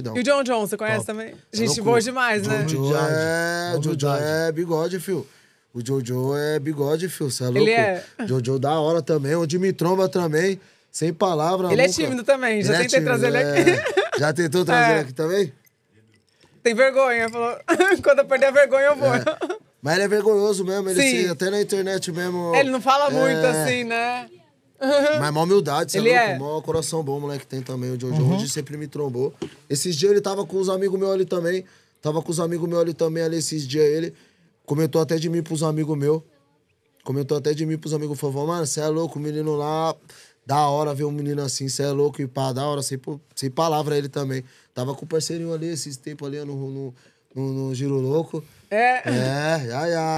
Não. E o John John, você conhece Top. também? É Gente boa demais, né? Jojo é, Jojo é bigode, fio. O Jojo é bigode, fio, você é louco? Ele é. Jojo da hora também, o Dimitromba também, sem palavra. Ele é nunca. é tímido também, já ele é tentei é trazer ele aqui. É... Já tentou trazer ele aqui também? Tem vergonha, falou. Quando eu perder a vergonha, eu vou. Mas ele é vergonhoso mesmo, ele sim até na internet mesmo. Ele não fala muito assim, né? Mas maior humildade, você é ele é louco, é... mó coração bom, moleque tem também, o Jojo, uhum. hoje sempre me trombou. Esses dias ele tava com os amigos meus ali também, tava com os amigos meus ali também, ali esses dias ele comentou até de mim pros amigos meus, comentou até de mim pros amigos, falou, mano, você é louco, o menino lá, da hora ver um menino assim, você é louco, e pá, da hora, sem, sem palavra ele também. Tava com o parceirinho ali esses tempos ali no, no, no, no Giro Louco. É. É, já, já.